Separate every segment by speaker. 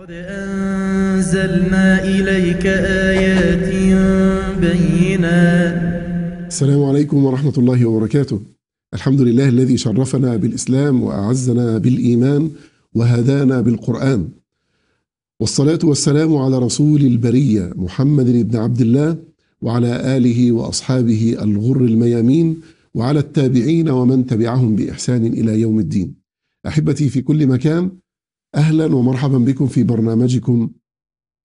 Speaker 1: قد أنزلنا إليك آيات بينات السلام عليكم ورحمة الله وبركاته الحمد لله الذي شرفنا بالإسلام وأعزنا بالإيمان وهدانا بالقرآن والصلاة والسلام على رسول البرية محمد بن عبد الله وعلى آله وأصحابه الغر الميامين وعلى التابعين ومن تبعهم بإحسان إلى يوم الدين أحبتي في كل مكان اهلا ومرحبا بكم في برنامجكم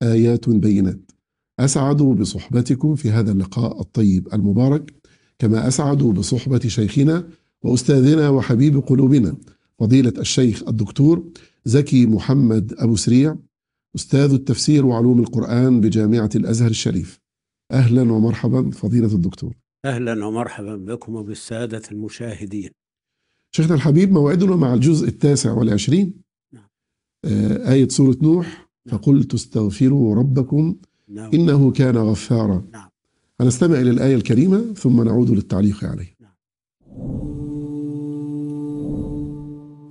Speaker 1: ايات بينات. اسعد بصحبتكم في هذا اللقاء الطيب المبارك كما اسعد بصحبه شيخنا واستاذنا وحبيب قلوبنا فضيله الشيخ الدكتور زكي محمد ابو سريع استاذ التفسير وعلوم القران بجامعه الازهر الشريف. اهلا ومرحبا فضيله الدكتور.
Speaker 2: اهلا ومرحبا بكم وبالساده المشاهدين.
Speaker 1: شيخنا الحبيب موعدنا مع الجزء التاسع والعشرين آه، آية سورة نوح فقلت استغفروا ربكم نعم. إنه كان غفارا نعم. هنستمع إلى الآية الكريمة ثم نعود للتعليق عليه نعم.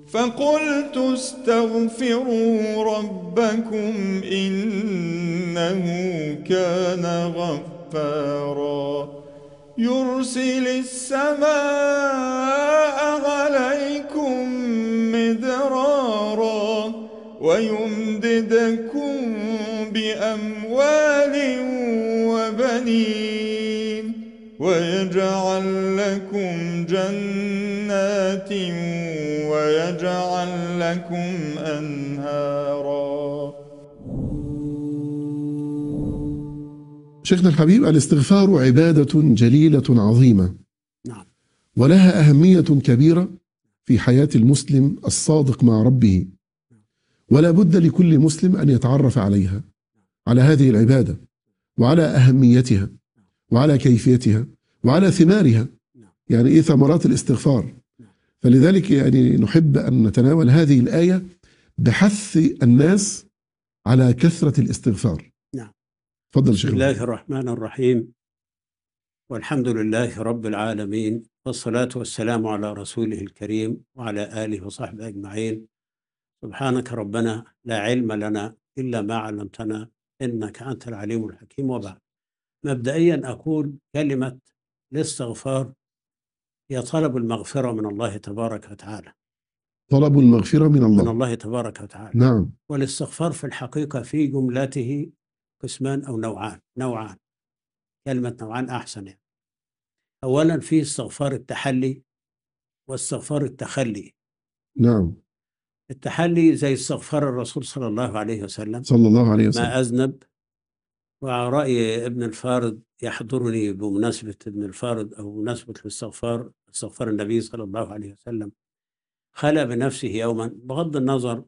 Speaker 1: فقلت استغفروا ربكم إنه كان غفارا يرسل السماء ويمددكم
Speaker 2: بأموال وبنين ويجعل لكم جنات
Speaker 1: ويجعل لكم أنهارا شيخنا الحبيب الاستغفار عبادة جليلة عظيمة نعم ولها أهمية كبيرة في حياة المسلم الصادق مع ربه ولا بد لكل مسلم أن يتعرف عليها على هذه العبادة وعلى أهميتها وعلى كيفيتها وعلى ثمارها يعني إيه ثمرات الاستغفار فلذلك يعني نحب أن نتناول هذه الآية بحث الناس على كثرة الاستغفار نعم تفضل شيخ بسم الله
Speaker 2: الرحمن الرحيم والحمد لله رب العالمين والصلاة والسلام على رسوله الكريم وعلى آله وصحبه أجمعين سبحانك ربنا لا علم لنا إلا ما علمتنا إنك أنت العليم الحكيم وبعد مبدئيا أقول كلمة الاستغفار هي طلب المغفرة من الله تبارك وتعالى
Speaker 1: طلب المغفرة من الله من
Speaker 2: الله تبارك وتعالى نعم والاستغفار في الحقيقة في جملته قسمان أو نوعان نوعان كلمة نوعان أحسن يعني. أولا في استغفار التحلي واستغفار التخلي نعم التحلي زي استغفار الرسول صلى الله عليه وسلم صلى الله عليه وسلم ما أذنب وعلى رأي ابن الفارض يحضرني بمناسبة ابن الفارض أو بمناسبة الاستغفار استغفار النبي صلى الله عليه وسلم خلى بنفسه يوما بغض النظر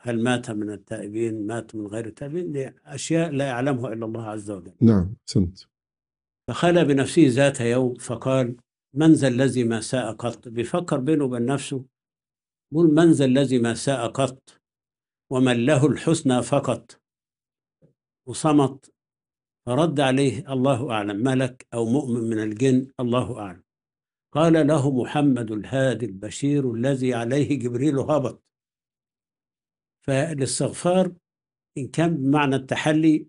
Speaker 2: هل مات من التائبين مات من غير التائبين أشياء لا يعلمها إلا الله عز وجل
Speaker 1: نعم سنت
Speaker 2: فخلى بنفسه ذات يوم فقال من ذا الذي ما ساء قط بيفكر بينه وبين نفسه قل من ذا الذي ما ساء قط ومن له الحسنى فقط وصمت فرد عليه الله أعلم ملك أو مؤمن من الجن الله أعلم قال له محمد الهادي البشير الذي عليه جبريل هبط فالاستغفار إن كان بمعنى التحلي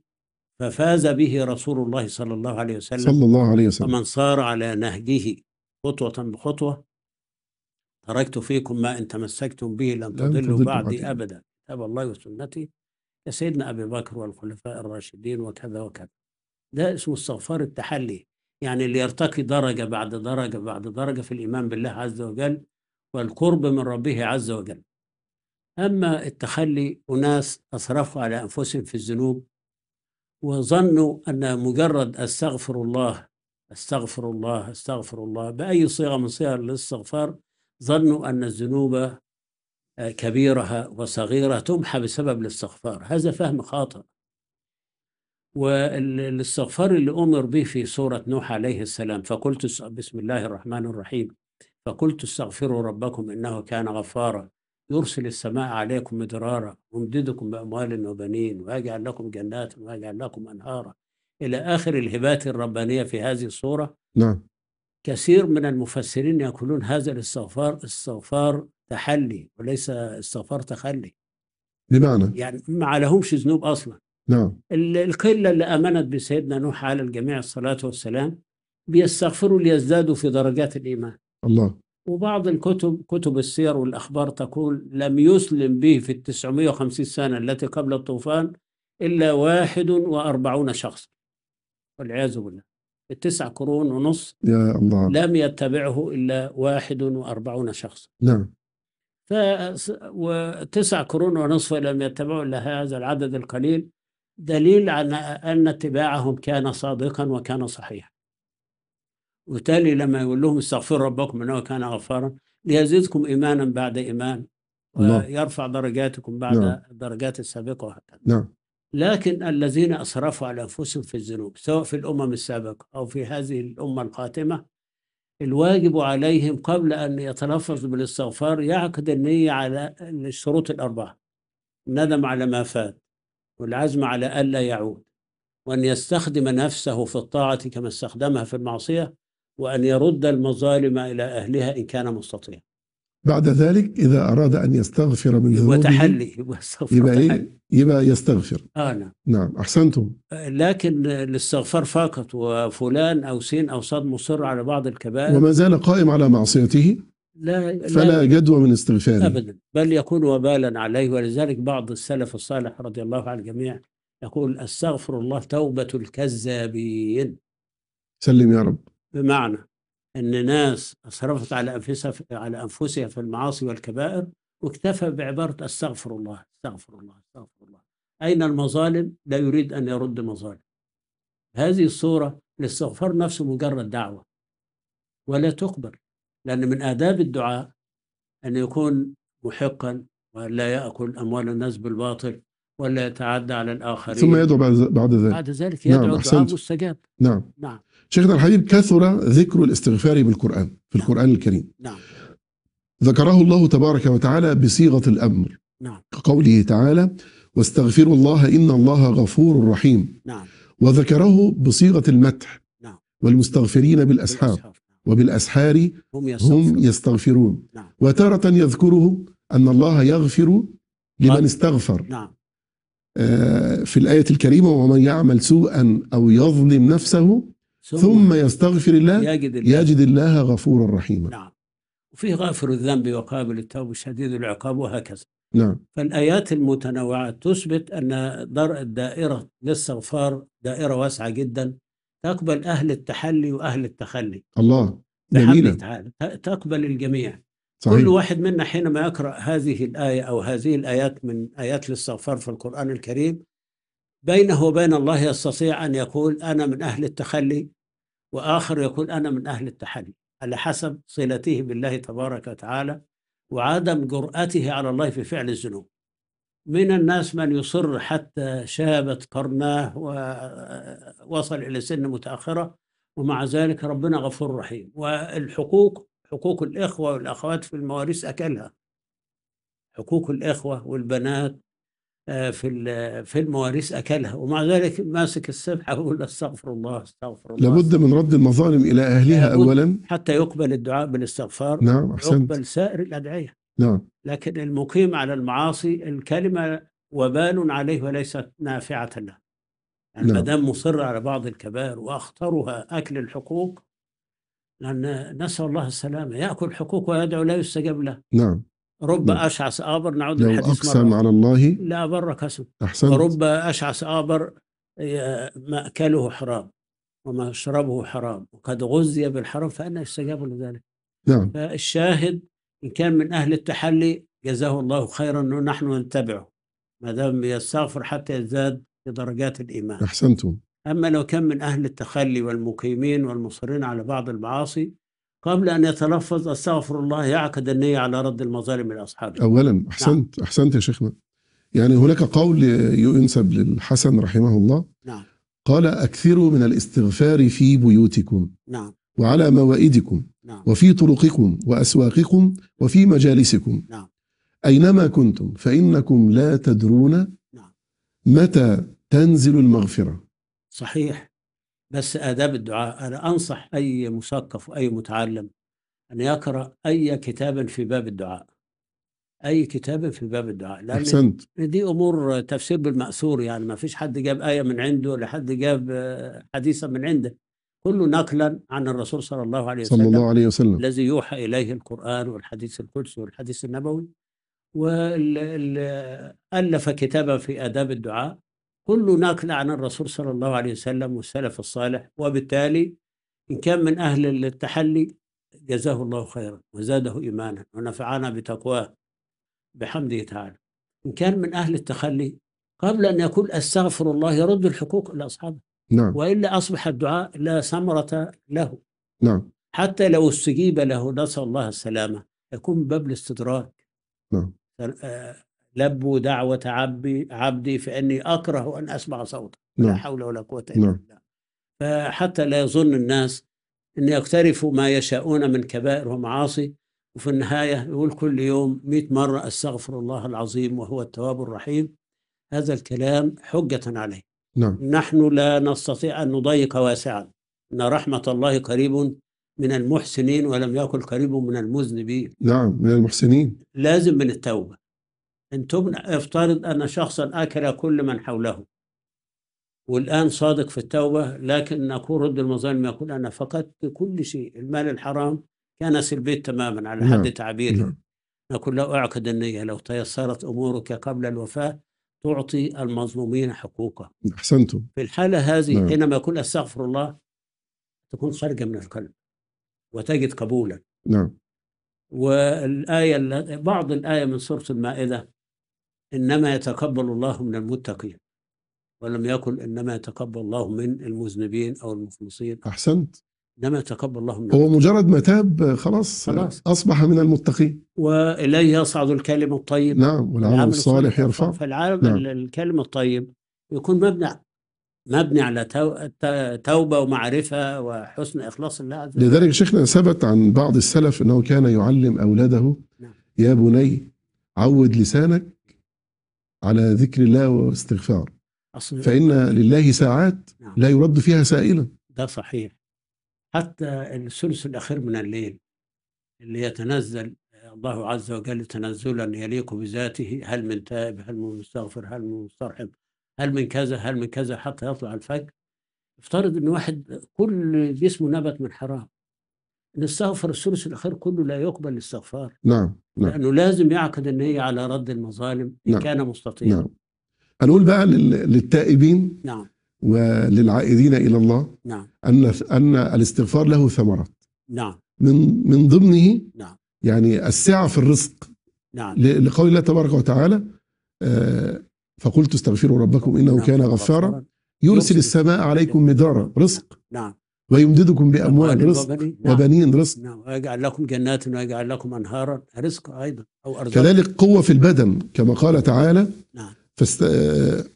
Speaker 2: ففاز به رسول الله صلى الله عليه وسلم صلى الله عليه وسلم ومن صار على نهجه خطوة بخطوة تركت فيكم ما إن تمسكتم به لن تضلوا بعدي أبدا كتاب الله وسنتي يا سيدنا أبي بكر والخلفاء الراشدين وكذا وكذا ده اسمه استغفار التحلي يعني اللي يرتقي درجة بعد درجة بعد درجة في الإيمان بالله عز وجل والقرب من ربه عز وجل أما التخلي أناس أسرفوا على أنفسهم في الذنوب وظنوا أن مجرد أستغفر الله أستغفر الله أستغفر الله بأي صيغة من صيغ الاستغفار ظنوا أن الذنوب آه، كبيرها وصغيرها تمحى بسبب الاستغفار هذا فهم خاطئ والاستغفار اللي أمر به في سورة نوح عليه السلام فقلت بسم الله الرحمن الرحيم فقلت استغفروا ربكم إنه كان غفارا يرسل السماء عليكم مدرارا يمددكم بأموال وبنين ويجعل لكم جنات ويجعل لكم أنهارا إلى آخر الهبات الربانية في هذه الصورة نعم كثير من المفسرين يقولون هذا الاستغفار استغفار تحلي وليس استغفار تخلي بمعنى يعني ما لهمش ذنوب اصلا نعم القله اللي امنت بسيدنا نوح على الجميع الصلاه والسلام بيستغفروا ليزدادوا في درجات الايمان الله وبعض الكتب كتب السير والاخبار تقول لم يسلم به في ال 950 سنه التي قبل الطوفان الا واحد وأربعون شخص والعياذ بالله التسع قرون ونص يا الله. لم يتبعه إلا واحد وأربعون شخص نعم ف... وتسع قرون ونصف لم يتبعوا إلا هذا العدد القليل دليل على أن اتباعهم كان صادقا وكان صحيحا وبالتالي لما يقول لهم استغفروا ربكم انه كان غفارا ليزيدكم ايمانا بعد ايمان ويرفع درجاتكم بعد نعم. الدرجات السابقه وهكذا نعم لكن الذين أسرفوا على أنفسهم في الذنوب سواء في الأمم السابقة أو في هذه الأمة القاتمة الواجب عليهم قبل أن يتلفظ بالاستغفار يعقد النية على الشروط الأربعة الندم على ما فات والعزم على ألا يعود وأن يستخدم نفسه في الطاعة كما استخدمها في المعصية وأن يرد المظالم إلى أهلها إن كان مستطيعا
Speaker 1: بعد ذلك إذا أراد أن يستغفر من ذنوبه وتحلي يبقى إيه؟ يبقى يستغفر آه نعم نعم أحسنتم
Speaker 2: لكن الاستغفار فقط وفلان أو سين أو صاد مصر على بعض الكبائر وما
Speaker 1: زال قائم على معصيته
Speaker 2: لا فلا لا
Speaker 1: جدوى من استغفاره أبدا
Speaker 2: بل يكون وبالا عليه ولذلك بعض السلف الصالح رضي الله عن الجميع يقول استغفر الله توبة الكذابين سلم يا رب بمعنى أن ناس أسرفت على أنفسها على أنفسها في المعاصي والكبائر واكتفى بعبارة أستغفر الله أستغفر الله أستغفر الله أين المظالم لا يريد أن يرد مظالم هذه الصورة الاستغفار نفسه مجرد دعوة ولا تقبل لأن من آداب الدعاء أن يكون محقا وأن لا يأكل أموال الناس بالباطل ولا يتعدى على الآخرين ثم يدعو بعد ذلك بعد ذلك يدعو نعم دعاء مستجاب نعم نعم
Speaker 1: شيخنا الحبيب كثر ذكر الاستغفار بالقرآن في نعم. القرآن الكريم نعم ذكره الله تبارك وتعالى بصيغة الأمر نعم كقوله تعالى واستغفروا الله إن الله غفور رحيم نعم وذكره بصيغة المدح نعم والمستغفرين بالأسحار نعم. وبالأسحار
Speaker 2: هم يستغفرون, هم
Speaker 1: يستغفرون. نعم. وتارة يذكره أن الله يغفر لمن استغفر نعم آه، في الآية الكريمة ومن يعمل سوءا أو يظلم نفسه ثم يستغفر الله يجد الله, يجد الله غفورا رحيما نعم
Speaker 2: وفي غافر الذنب وقابل التوب شديد العقاب وهكذا نعم فالآيات المتنوعة تثبت أن دائرة الاستغفار دائرة واسعة جدا تقبل أهل التحلي وأهل التخلي
Speaker 1: الله جميلة
Speaker 2: تقبل الجميع صحيح. كل واحد منا حينما يقرأ هذه الآية أو هذه الآيات من آيات الاستغفار في القرآن الكريم بينه وبين الله يستطيع أن يقول أنا من أهل التخلي وآخر يقول أنا من أهل التحلي على حسب صلته بالله تبارك وتعالى وعدم جرأته على الله في فعل الذنوب من الناس من يصر حتى شابت قرناه ووصل إلى سن متأخرة ومع ذلك ربنا غفور رحيم والحقوق حقوق الإخوة والأخوات في المواريث أكلها حقوق الإخوة والبنات آه، في في المواريث اكلها ومع ذلك ماسك السبحه ويقول استغفر الله استغفر الله لابد
Speaker 1: من رد المظالم الى اهلها اولا
Speaker 2: حتى يقبل الدعاء بالاستغفار نعم أحسنت. يقبل سائر الادعيه نعم لكن المقيم على المعاصي الكلمه وبال عليه وليست نافعه له يعني نعم. ما دام مصر على بعض الكبائر واخطرها اكل الحقوق لأن نسأل الله السلامة يأكل حقوق ويدعو لا يستجاب له نعم رب نعم. أشعث آبر نعود للحديث أقسم مرة. على الله لا بر كسب أحسنت ورب أشعث آبر مأكله حرام ومشربه حرام وقد غزي بالحرام فأنا يستجاب لذلك نعم فالشاهد إن كان من أهل التحلي جزاه الله خيرا ونحن نتبعه ما دام يستغفر حتى يزداد في درجات الإيمان أحسنتم أما لو كان من أهل التخلي والمقيمين والمصرين على بعض المعاصي قبل أن يتلفظ أستغفر الله يعقد النية على رد المظالم لأصحابه أولا
Speaker 1: نعم. أحسنت نعم. أحسنت يا شيخنا يعني هناك قول ينسب للحسن رحمه الله نعم. قال أكثروا من الاستغفار في بيوتكم نعم. وعلى موائدكم نعم. وفي طرقكم وأسواقكم وفي مجالسكم نعم. أينما كنتم فإنكم لا تدرون نعم. متى تنزل المغفرة
Speaker 2: صحيح بس آداب الدعاء أنا أنصح أي مثقف وأي متعلم أن يقرأ أي كتاب في باب الدعاء أي كتاب في باب الدعاء لأن أحسنت. دي أمور تفسير بالمأثور يعني ما فيش حد جاب آية من عنده ولا حد جاب آه، حديثا من عنده كله نقلا عن الرسول صلى الله عليه وسلم صلى الله عليه وسلم الذي يوحى إليه القرآن والحديث القدسي والحديث النبوي وألف كتابا في آداب الدعاء كل نقل عن الرسول صلى الله عليه وسلم والسلف الصالح وبالتالي إن كان من أهل التحلي جزاه الله خيرا وزاده إيمانا ونفعنا بتقواه بحمده تعالى إن كان من أهل التخلي قبل أن يقول أستغفر الله يرد الحقوق إلى أصحابه نعم. وإلا أصبح الدعاء لا ثمرة له نعم. حتى لو استجيب له نسأل الله السلامة يكون من باب الاستدراك نعم. آه، لبوا دعوة عبدي, عبدي فإني أكره أن أسمع صوته لا نعم. حول ولا قوة إلا نعم. بالله فحتى لا يظن الناس أن يقترفوا ما يشاءون من كبائر ومعاصي وفي النهاية يقول كل يوم مئة مرة أستغفر الله العظيم وهو التواب الرحيم هذا الكلام حجة عليه نعم. نحن لا نستطيع أن نضيق واسعا إن رحمة الله قريب من المحسنين ولم يكن قريب من المذنبين
Speaker 1: نعم من المحسنين
Speaker 2: لازم من التوبة أن تبنى افترض أن شخصا أكل كل من حوله والآن صادق في التوبة لكن نقول رد المظالم يقول أنا فقدت كل شيء المال الحرام كان سلبيت تماما على حد نعم. تعبيره نعم. نقول له اعقد النية لو تيسرت أمورك قبل الوفاة تعطي المظلومين حقوقه أحسنتم في الحالة هذه نعم. حينما يقول أستغفر الله تكون خارجة من القلب وتجد قبولا نعم والآية بعض الآية من سورة المائدة إنما يتقبل الله من المتقين ولم يقل إنما يتقبل الله من المذنبين أو المخلصين أحسنت إنما يتقبل الله من هو
Speaker 1: مجرد ما تاب خلاص, خلاص أصبح من المتقين
Speaker 2: وإليه يصعد الكلم الطيب نعم والعمل الصالح يرفع فالعالم نعم. الكلم الطيب يكون مبنى مبني على توبه ومعرفه وحسن اخلاص الله عز وجل لذلك
Speaker 1: شيخنا ثبت عن بعض السلف انه كان يعلم اولاده نعم. يا بني عود لسانك على ذكر الله واستغفار
Speaker 2: فإن لله إيه؟ ساعات نعم. لا يرد
Speaker 1: فيها سائلا
Speaker 2: ده صحيح حتى الثلث الأخير من الليل اللي يتنزل الله عز وجل تنزلا يليق بذاته هل من تائب هل من مستغفر هل من مسترحم هل من كذا هل من كذا حتى يطلع الفجر افترض ان واحد كل جسمه نبت من حرام نستغفر الثلث الاخير كله لا يقبل الاستغفار نعم نعم لانه لازم يعقد النية على رد المظالم ان نعم. كان مستطيعا نعم
Speaker 1: هنقول بقى للتائبين نعم وللعائدين الى الله نعم ان ان الاستغفار له ثمرات نعم من من ضمنه نعم يعني السعه في الرزق نعم لقول الله تبارك وتعالى آه فقلت استغفروا ربكم انه نعم. كان غفارا يرسل السماء عليكم نعم. مدارا رزق نعم ويمددكم نعم، باموال رزق نعم. وبنين رزق نعم
Speaker 2: ويجعل لكم جنات ويجعل لكم انهارا رزق ايضا او ارزاق كذلك
Speaker 1: قوه في البدن كما قال تعالى نعم فاست...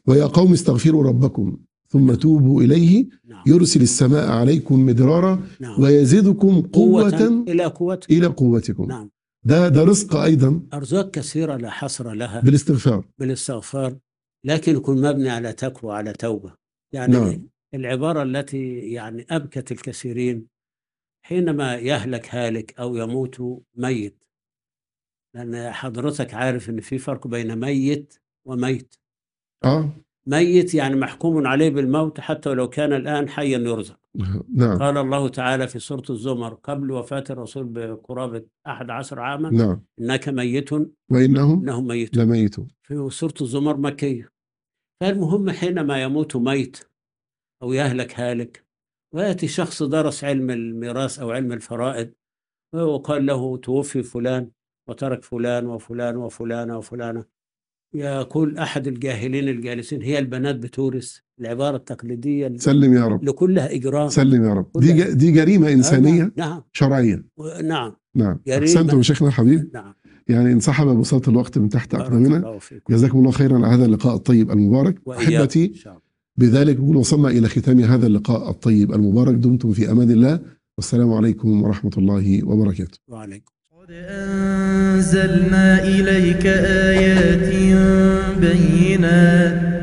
Speaker 1: ويا قوم استغفروا ربكم ثم نعم. توبوا إليه نعم. يرسل السماء عليكم مدرارا نعم. ويزيدكم قوة, قوة إلى قوتكم إلى قوتكم نعم. ده ده رزق أيضا
Speaker 2: أرزاق كثيرة لا حصر لها بالاستغفار بالاستغفار لكن يكون مبني على تقوى على توبة يعني نعم. العبارة التي يعني أبكت الكثيرين حينما يهلك هالك أو يموت ميت لأن حضرتك عارف إن في فرق بين ميت وميت آه. ميت يعني محكوم عليه بالموت حتى ولو كان الآن حيا يرزق نعم. قال الله تعالى في سورة الزمر قبل وفاة الرسول بقرابة أحد عشر عاما نعم. إنك ميت
Speaker 1: وإنهم إنهم ميتون لميتون
Speaker 2: في سورة الزمر مكية فالمهم حينما يموت ميت أو يهلك هالك ويأتي شخص درس علم الميراث أو علم الفرائض وقال له توفي فلان وترك فلان وفلان وفلانة وفلانة يقول أحد الجاهلين الجالسين هي البنات بتورث العبارة التقليدية سلم يا رب لكلها إجرام سلم
Speaker 1: يا رب دي دي جريمة آه، إنسانية نعم. نعم. شرعية نعم نعم أحسنتم شيخنا الحبيب نعم يعني انسحب بساطة الوقت من تحت أقدامنا جزاكم الله خيرا على هذا اللقاء الطيب المبارك أحبتي بذلك نكون وصلنا إلى ختام هذا اللقاء الطيب المبارك دمتم في أمان الله والسلام عليكم ورحمة الله وبركاته
Speaker 2: وعليكم قد أنزلنا إليك آيات بينات